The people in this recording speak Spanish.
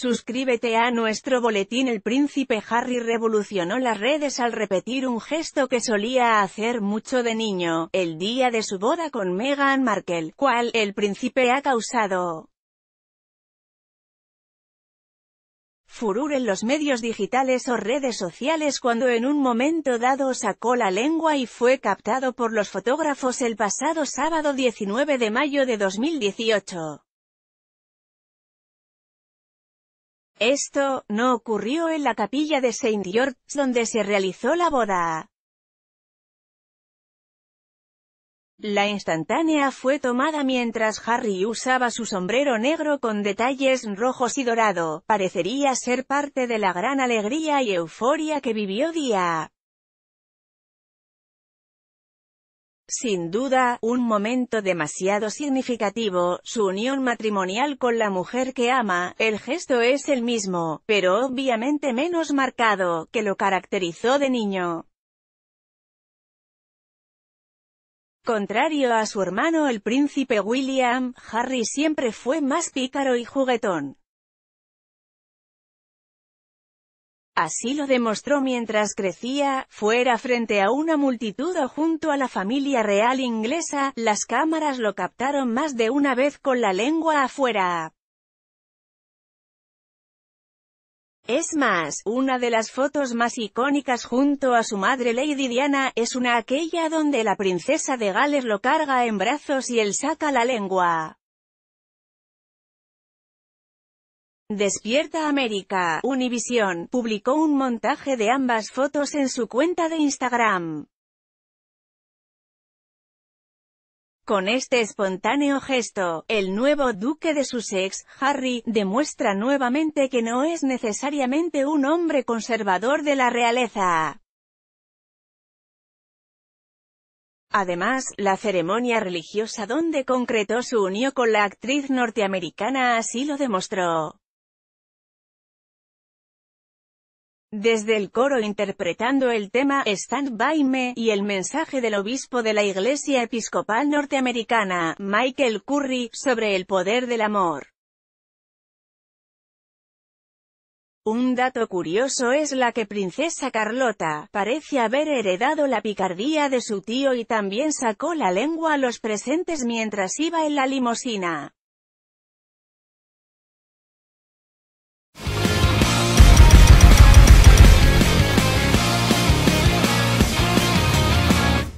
Suscríbete a nuestro boletín El príncipe Harry revolucionó las redes al repetir un gesto que solía hacer mucho de niño, el día de su boda con Meghan Markle, cual el príncipe ha causado furor en los medios digitales o redes sociales cuando en un momento dado sacó la lengua y fue captado por los fotógrafos el pasado sábado 19 de mayo de 2018. Esto, no ocurrió en la capilla de St. George, donde se realizó la boda. La instantánea fue tomada mientras Harry usaba su sombrero negro con detalles rojos y dorado, parecería ser parte de la gran alegría y euforia que vivió Día. Sin duda, un momento demasiado significativo, su unión matrimonial con la mujer que ama, el gesto es el mismo, pero obviamente menos marcado, que lo caracterizó de niño. Contrario a su hermano el príncipe William, Harry siempre fue más pícaro y juguetón. Así lo demostró mientras crecía, fuera frente a una multitud o junto a la familia real inglesa, las cámaras lo captaron más de una vez con la lengua afuera. Es más, una de las fotos más icónicas junto a su madre Lady Diana, es una aquella donde la princesa de Gales lo carga en brazos y él saca la lengua. Despierta América, Univision, publicó un montaje de ambas fotos en su cuenta de Instagram. Con este espontáneo gesto, el nuevo duque de Sussex, Harry, demuestra nuevamente que no es necesariamente un hombre conservador de la realeza. Además, la ceremonia religiosa donde concretó su unión con la actriz norteamericana así lo demostró. Desde el coro interpretando el tema Stand By Me y el mensaje del obispo de la Iglesia Episcopal Norteamericana, Michael Curry, sobre el poder del amor. Un dato curioso es la que princesa Carlota, parece haber heredado la picardía de su tío y también sacó la lengua a los presentes mientras iba en la limosina.